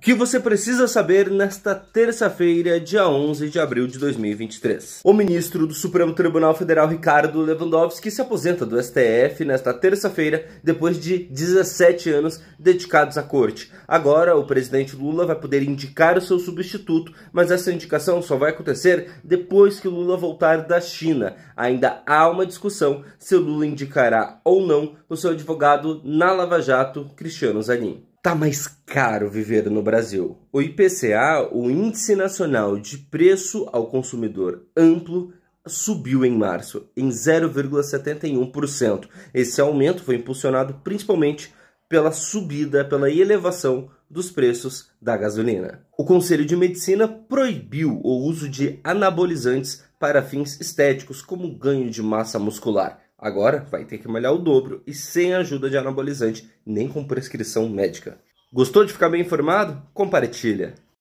que você precisa saber nesta terça-feira, dia 11 de abril de 2023. O ministro do Supremo Tribunal Federal, Ricardo Lewandowski, se aposenta do STF nesta terça-feira, depois de 17 anos dedicados à corte. Agora, o presidente Lula vai poder indicar o seu substituto, mas essa indicação só vai acontecer depois que Lula voltar da China. Ainda há uma discussão se Lula indicará ou não o seu advogado na Lava Jato, Cristiano Zanin. Tá mais caro viver no Brasil. O IPCA, o Índice Nacional de Preço ao Consumidor Amplo, subiu em março em 0,71%. Esse aumento foi impulsionado principalmente pela subida, pela elevação dos preços da gasolina. O Conselho de Medicina proibiu o uso de anabolizantes para fins estéticos, como ganho de massa muscular. Agora vai ter que malhar o dobro e sem ajuda de anabolizante, nem com prescrição médica. Gostou de ficar bem informado? Compartilha!